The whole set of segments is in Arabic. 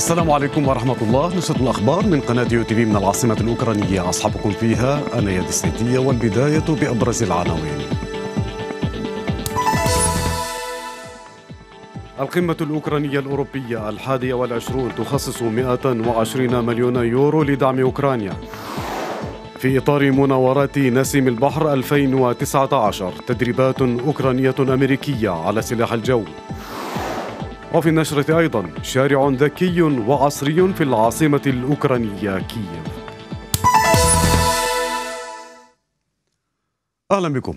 السلام عليكم ورحمة الله نشرة الأخبار من قناة يو تي في من العاصمة الأوكرانية أصحابكم فيها أنا يد السيدية والبداية بأبرز العناوين القمة الأوكرانية الأوروبية الحادية والعشرون تخصص 120 مليون يورو لدعم أوكرانيا في إطار مناورات نسيم البحر 2019 تدريبات أوكرانية أمريكية على سلاح الجو وفي النشرة أيضا شارع ذكي وعصري في العاصمة الأوكرانية كييف أهلا بكم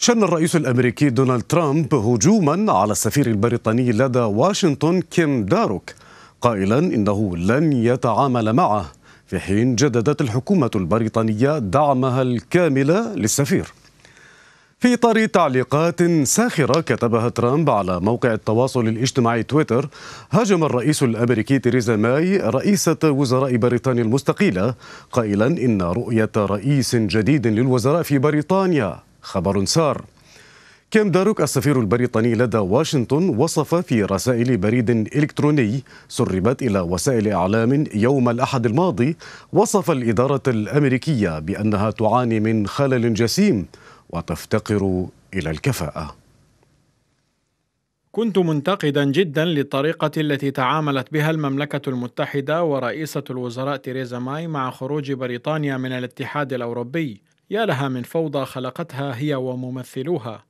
شن الرئيس الامريكي دونالد ترامب هجوما على السفير البريطاني لدى واشنطن كيم داروك قائلا انه لن يتعامل معه في حين جددت الحكومه البريطانيه دعمها الكامل للسفير في إطار تعليقات ساخرة كتبها ترامب على موقع التواصل الاجتماعي تويتر هاجم الرئيس الأمريكي تيريزا ماي رئيسة وزراء بريطانيا المستقيلة قائلا إن رؤية رئيس جديد للوزراء في بريطانيا خبر سار كيم داروك السفير البريطاني لدى واشنطن وصف في رسائل بريد إلكتروني سربت إلى وسائل إعلام يوم الأحد الماضي وصف الإدارة الأمريكية بأنها تعاني من خلل جسيم وتفتقر إلى الكفاءة كنت منتقدا جدا للطريقة التي تعاملت بها المملكة المتحدة ورئيسة الوزراء تيريزا ماي مع خروج بريطانيا من الاتحاد الأوروبي يا لها من فوضى خلقتها هي وممثلوها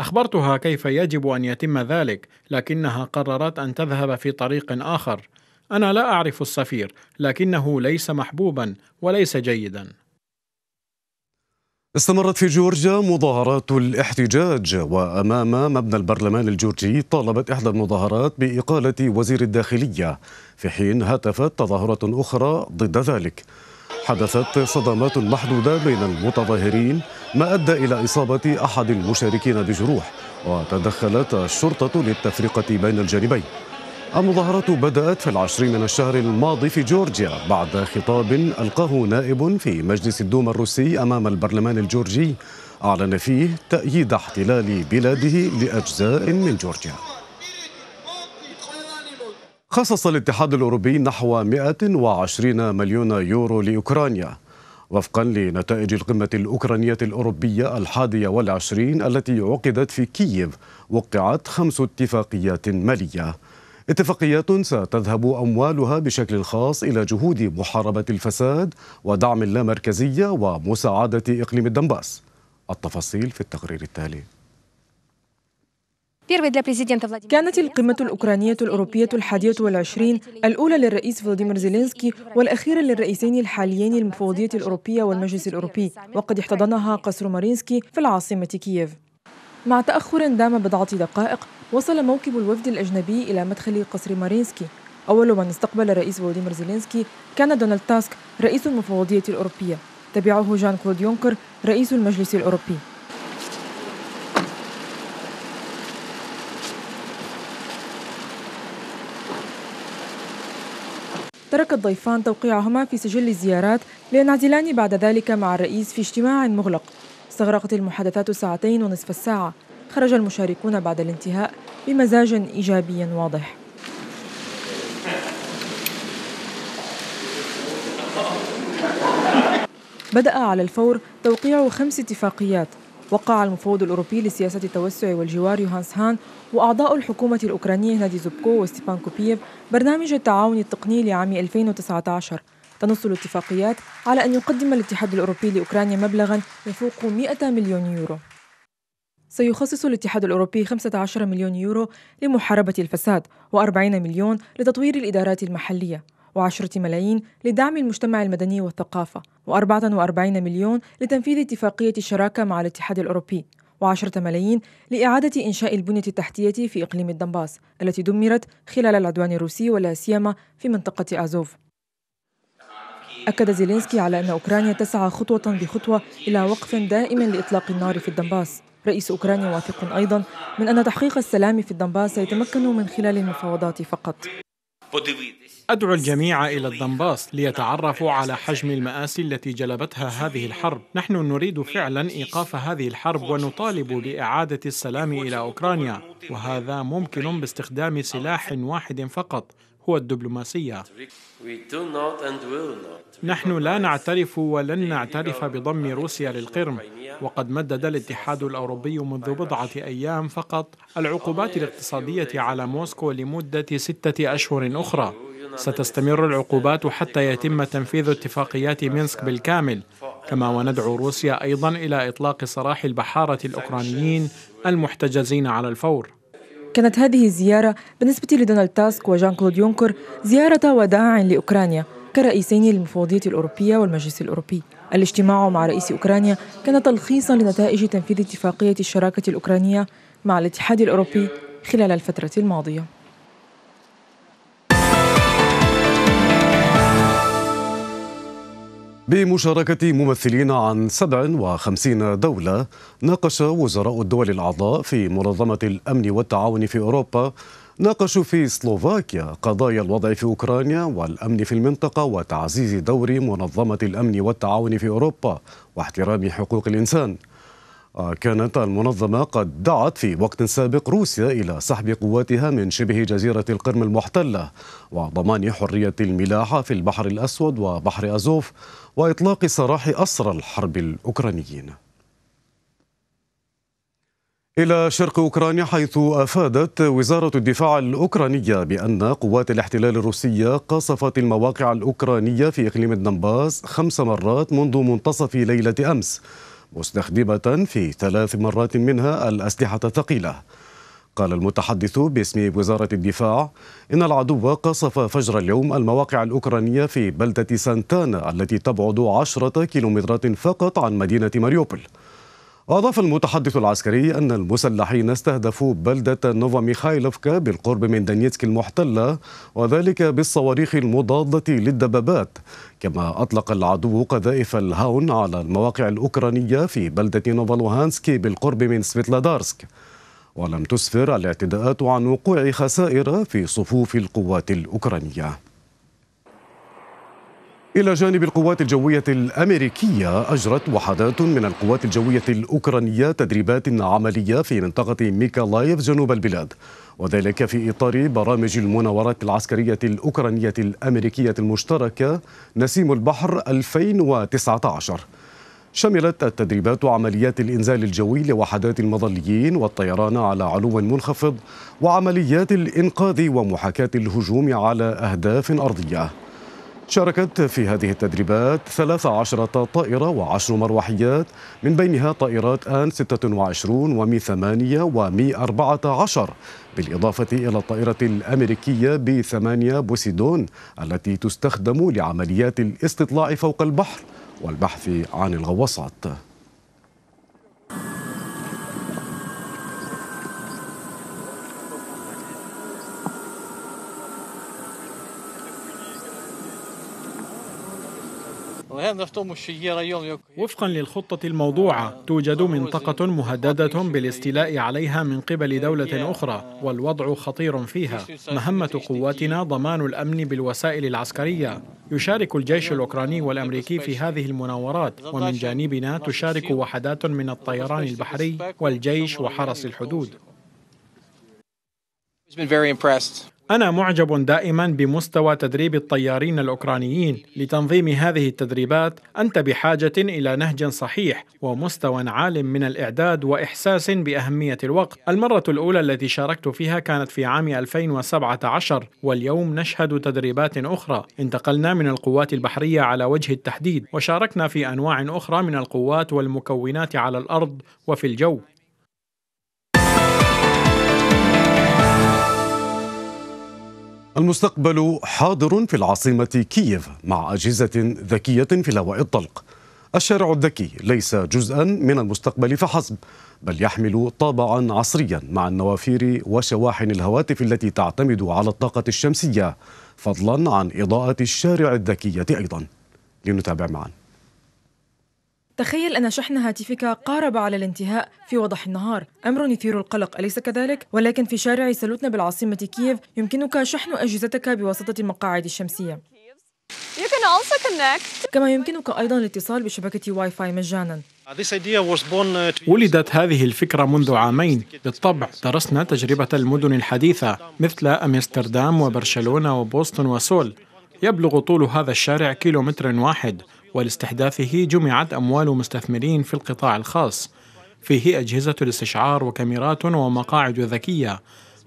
أخبرتها كيف يجب أن يتم ذلك لكنها قررت أن تذهب في طريق آخر أنا لا أعرف السفير لكنه ليس محبوبا وليس جيدا استمرت في جورجيا مظاهرات الاحتجاج وامام مبنى البرلمان الجورجي طالبت احدى المظاهرات باقاله وزير الداخليه في حين هتفت تظاهره اخرى ضد ذلك حدثت صدمات محدوده بين المتظاهرين ما ادى الى اصابه احد المشاركين بجروح وتدخلت الشرطه للتفرقه بين الجانبين المظاهرات بدأت في العشرين من الشهر الماضي في جورجيا بعد خطاب ألقاه نائب في مجلس الدوما الروسي أمام البرلمان الجورجي أعلن فيه تأييد احتلال بلاده لأجزاء من جورجيا خصص الاتحاد الأوروبي نحو 120 مليون يورو لأوكرانيا وفقا لنتائج القمة الأوكرانية الأوروبية الحادية والعشرين التي عقدت في كييف وقعت خمس اتفاقيات مالية اتفاقيات ستذهب أموالها بشكل خاص إلى جهود محاربة الفساد ودعم اللامركزية ومساعدة إقليم الدنباس التفاصيل في التقرير التالي كانت القمة الأوكرانية الأوروبية الحادية والعشرين الأولى للرئيس فلاديمير زيلينسكي والأخيرة للرئيسين الحاليين المفوضية الأوروبية والمجلس الأوروبي وقد احتضنها قصر مارينسكي في العاصمة كييف مع تأخر دام بضعة دقائق وصل موكب الوفد الأجنبي إلى مدخل قصر مارينسكي أول من استقبل الرئيس فولوديمير زيلينسكي كان دونالد تاسك رئيس المفوضية الأوروبية تبعه جان كلود يونكر رئيس المجلس الأوروبي ترك الضيفان توقيعهما في سجل الزيارات لينعزلان بعد ذلك مع الرئيس في اجتماع مغلق استغرقت المحادثات ساعتين ونصف الساعة خرج المشاركون بعد الانتهاء بمزاج إيجابي واضح بدأ على الفور توقيع خمس اتفاقيات وقع المفوض الأوروبي لسياسة التوسع والجوار يوهانس هان وأعضاء الحكومة الأوكرانية نادي زوبكو وستيبان كوبييف برنامج التعاون التقني لعام 2019 تنص الاتفاقيات على أن يقدم الاتحاد الأوروبي لأوكرانيا مبلغا يفوق 100 مليون يورو سيخصص الاتحاد الأوروبي 15 مليون يورو لمحاربة الفساد و40 مليون لتطوير الإدارات المحلية و10 ملايين لدعم المجتمع المدني والثقافة و44 مليون لتنفيذ اتفاقية الشراكة مع الاتحاد الأوروبي و10 ملايين لإعادة إنشاء البنية التحتية في إقليم الدنباس التي دمرت خلال العدوان الروسي ولا سيما في منطقة أزوف أكد زيلينسكي على أن أوكرانيا تسعى خطوة بخطوة إلى وقف دائم لإطلاق النار في الدنباس رئيس أوكرانيا واثق أيضا من أن تحقيق السلام في الدنباس سيتمكن من خلال المفاوضات فقط أدعو الجميع إلى الدنباس ليتعرفوا على حجم المآسي التي جلبتها هذه الحرب نحن نريد فعلا إيقاف هذه الحرب ونطالب بإعادة السلام إلى أوكرانيا وهذا ممكن باستخدام سلاح واحد فقط هو الدبلوماسية نحن لا نعترف ولن نعترف بضم روسيا للقرم وقد مدد الاتحاد الأوروبي منذ بضعة أيام فقط العقوبات الاقتصادية على موسكو لمدة ستة أشهر أخرى ستستمر العقوبات حتى يتم تنفيذ اتفاقيات مينسك بالكامل كما وندعو روسيا أيضا إلى إطلاق سراح البحارة الأوكرانيين المحتجزين على الفور كانت هذه الزيارة بالنسبة لدونالد تاسك وجان كلود يونكر زيارة وداع لأوكرانيا كرئيسين للمفوضية الأوروبية والمجلس الأوروبي الاجتماع مع رئيس أوكرانيا كان تلخيصا لنتائج تنفيذ اتفاقية الشراكة الأوكرانية مع الاتحاد الأوروبي خلال الفترة الماضية بمشاركة ممثلين عن 57 دولة ناقش وزراء الدول الأعضاء في منظمة الأمن والتعاون في أوروبا ناقشوا في سلوفاكيا قضايا الوضع في أوكرانيا والأمن في المنطقة وتعزيز دور منظمة الأمن والتعاون في أوروبا واحترام حقوق الإنسان كانت المنظمة قد دعت في وقت سابق روسيا إلى سحب قواتها من شبه جزيرة القرم المحتلة وضمان حرية الملاحة في البحر الأسود وبحر أزوف وإطلاق سراح أسرى الحرب الأوكرانيين إلى شرق أوكرانيا حيث أفادت وزارة الدفاع الأوكرانية بأن قوات الاحتلال الروسية قصفت المواقع الأوكرانية في إقليم الدنباس خمس مرات منذ منتصف ليلة أمس مستخدمة في ثلاث مرات منها الأسلحة الثقيلة قال المتحدث باسم وزارة الدفاع إن العدو قصف فجر اليوم المواقع الأوكرانية في بلدة سانتانا التي تبعد عشرة كيلومترات فقط عن مدينة ماريوبل أضاف المتحدث العسكري أن المسلحين استهدفوا بلدة نوفا ميخايلوفكا بالقرب من دنيتسك المحتلة وذلك بالصواريخ المضادة للدبابات كما أطلق العدو قذائف الهاون على المواقع الأوكرانية في بلدة نوفا لوهانسكي بالقرب من سفيتلادارسك ولم تسفر الاعتداءات عن وقوع خسائر في صفوف القوات الأوكرانية إلى جانب القوات الجوية الأمريكية أجرت وحدات من القوات الجوية الأوكرانية تدريبات عملية في منطقة ميكالايف جنوب البلاد وذلك في إطار برامج المناورات العسكرية الأوكرانية الأمريكية المشتركة نسيم البحر 2019 شملت التدريبات عمليات الإنزال الجوي لوحدات المظليين والطيران على علو منخفض وعمليات الإنقاذ ومحاكاة الهجوم على أهداف أرضية شاركت في هذه التدريبات 13 طائرة و10 مروحيات من بينها طائرات آن 26 ومي 8 ومي 14 بالإضافة إلى الطائرة الأمريكية بي 8 بوسيدون التي تستخدم لعمليات الاستطلاع فوق البحر والبحث عن الغواصات وفقا للخطة الموضوعة توجد منطقة مهددة بالاستيلاء عليها من قبل دولة أخرى والوضع خطير فيها مهمة قواتنا ضمان الأمن بالوسائل العسكرية يشارك الجيش الأوكراني والأمريكي في هذه المناورات ومن جانبنا تشارك وحدات من الطيران البحري والجيش وحرس الحدود أنا معجب دائما بمستوى تدريب الطيارين الأوكرانيين لتنظيم هذه التدريبات أنت بحاجة إلى نهج صحيح ومستوى عال من الإعداد وإحساس بأهمية الوقت المرة الأولى التي شاركت فيها كانت في عام 2017 واليوم نشهد تدريبات أخرى انتقلنا من القوات البحرية على وجه التحديد وشاركنا في أنواع أخرى من القوات والمكونات على الأرض وفي الجو المستقبل حاضر في العاصمة كييف مع أجهزة ذكية في الهواء الطلق الشارع الذكي ليس جزءا من المستقبل فحسب بل يحمل طابعا عصريا مع النوافير وشواحن الهواتف التي تعتمد على الطاقة الشمسية فضلا عن إضاءة الشارع الذكية أيضا لنتابع معاً تخيل أن شحن هاتفك قارب على الانتهاء في وضح النهار أمر يثير القلق أليس كذلك؟ ولكن في شارع سلوتنا بالعاصمة كييف يمكنك شحن أجهزتك بواسطة المقاعد الشمسية كما يمكنك أيضا الاتصال بشبكة واي فاي مجانا uh, uh, ولدت هذه الفكرة منذ عامين بالطبع درسنا تجربة المدن الحديثة مثل أمستردام وبرشلونة وبوسطن وسول يبلغ طول هذا الشارع كيلومتر واحد ولاستحداثه جمعت أموال مستثمرين في القطاع الخاص فيه أجهزة الاستشعار وكاميرات ومقاعد ذكية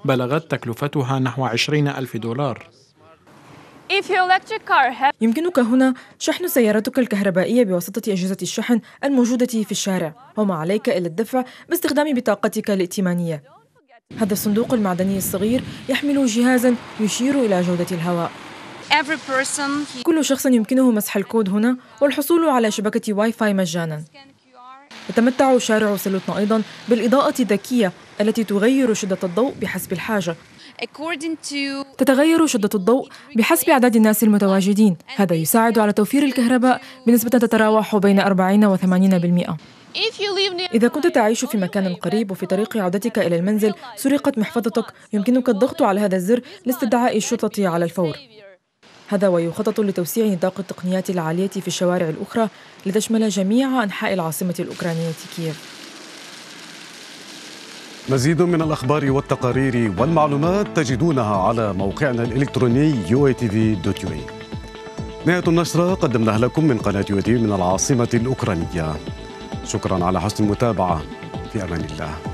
بلغت تكلفتها نحو 20 ألف دولار يمكنك هنا شحن سيارتك الكهربائية بواسطة أجهزة الشحن الموجودة في الشارع وما عليك إلا الدفع باستخدام بطاقتك الائتمانية هذا الصندوق المعدني الصغير يحمل جهازا يشير إلى جودة الهواء كل شخص يمكنه مسح الكود هنا والحصول على شبكة واي فاي مجانا يتمتع شارع سلوتنا أيضا بالإضاءة الذكية التي تغير شدة الضوء بحسب الحاجة تتغير شدة الضوء بحسب أعداد الناس المتواجدين هذا يساعد على توفير الكهرباء بنسبة تتراوح بين 40 و 80% إذا كنت تعيش في مكان قريب وفي طريق عودتك إلى المنزل سرقت محفظتك يمكنك الضغط على هذا الزر لاستدعاء الشرطة على الفور هذا ويخطط لتوسيع نطاق التقنيات العالية في الشوارع الأخرى لتشمل جميع أنحاء العاصمة الأوكرانية كييف مزيد من الأخبار والتقارير والمعلومات تجدونها على موقعنا الإلكتروني uatv.ua نهاية النشرة قدمناها لكم من قناة يو من العاصمة الأوكرانية شكرا على حسن المتابعة في أمان الله